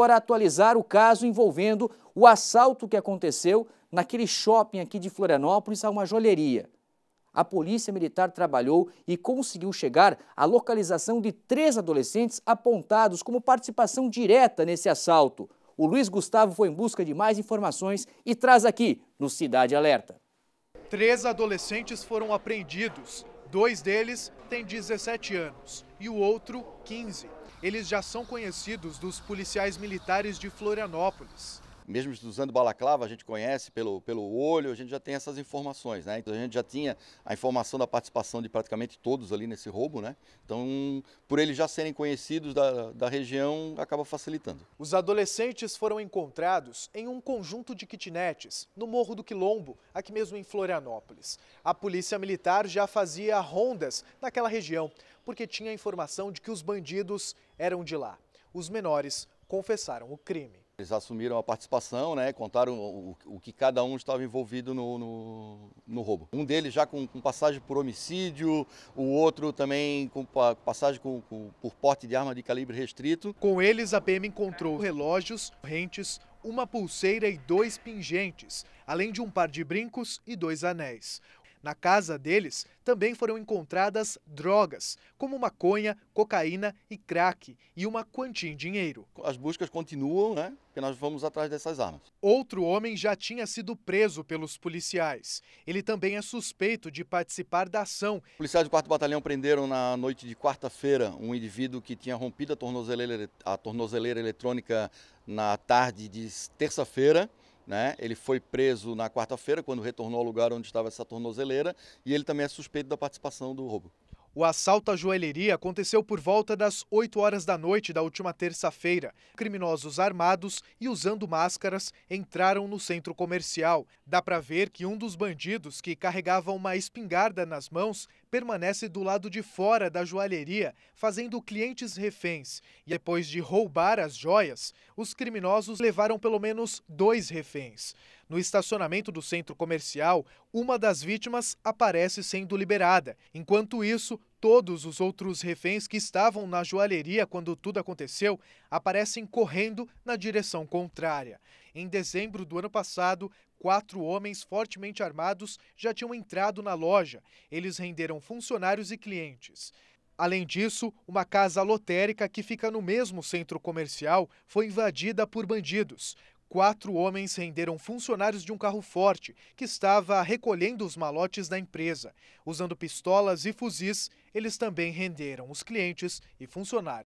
agora atualizar o caso envolvendo o assalto que aconteceu naquele shopping aqui de Florianópolis a uma joalheria. A polícia militar trabalhou e conseguiu chegar à localização de três adolescentes apontados como participação direta nesse assalto. O Luiz Gustavo foi em busca de mais informações e traz aqui no Cidade Alerta. Três adolescentes foram apreendidos. Dois deles têm 17 anos e o outro 15 eles já são conhecidos dos policiais militares de Florianópolis. Mesmo usando balaclava, a gente conhece pelo, pelo olho, a gente já tem essas informações, né? Então a gente já tinha a informação da participação de praticamente todos ali nesse roubo, né? Então, por eles já serem conhecidos da, da região, acaba facilitando. Os adolescentes foram encontrados em um conjunto de kitnetes no Morro do Quilombo, aqui mesmo em Florianópolis. A polícia militar já fazia rondas naquela região porque tinha informação de que os bandidos eram de lá. Os menores confessaram o crime. Eles assumiram a participação, né, contaram o, o, o que cada um estava envolvido no, no, no roubo. Um deles já com, com, passagem por homicídio, o outro também com passagem com, com, por porte de arma de calibre restrito. Com eles, a PM encontrou relógios, rentes, uma pulseira e dois pingentes, além de um par de brincos e dois anéis. Na casa deles também foram encontradas drogas, como maconha, cocaína e crack, e uma quantia em dinheiro. As buscas continuam, né? Porque nós vamos atrás dessas armas. Outro homem já tinha sido preso pelos policiais. Ele também é suspeito de participar da ação. Policiais do 4 Batalhão prenderam na noite de quarta-feira um indivíduo que tinha rompido a tornozeleira, a tornozeleira eletrônica na tarde de terça-feira né? Ele foi preso na quarta-feira, quando retornou ao lugar onde estava essa tornozeleira, e ele também é suspeito da participação do roubo. O assalto à joalheria aconteceu por volta das 8 horas da noite da última terça-feira. Criminosos armados e usando máscaras entraram no centro comercial. Dá para ver que um dos bandidos, que carregava uma espingarda nas mãos, permanece do lado de fora da joalheria, fazendo clientes reféns. E depois de roubar as joias, os criminosos levaram pelo menos dois reféns. No estacionamento do centro comercial, uma das vítimas aparece sendo liberada. Enquanto isso, todos os outros reféns que estavam na joalheria quando tudo aconteceu aparecem correndo na direção contrária. Em dezembro do ano passado, Quatro homens fortemente armados já tinham entrado na loja. Eles renderam funcionários e clientes. Além disso, uma casa lotérica que fica no mesmo centro comercial foi invadida por bandidos. Quatro homens renderam funcionários de um carro forte que estava recolhendo os malotes da empresa. Usando pistolas e fuzis, eles também renderam os clientes e funcionários.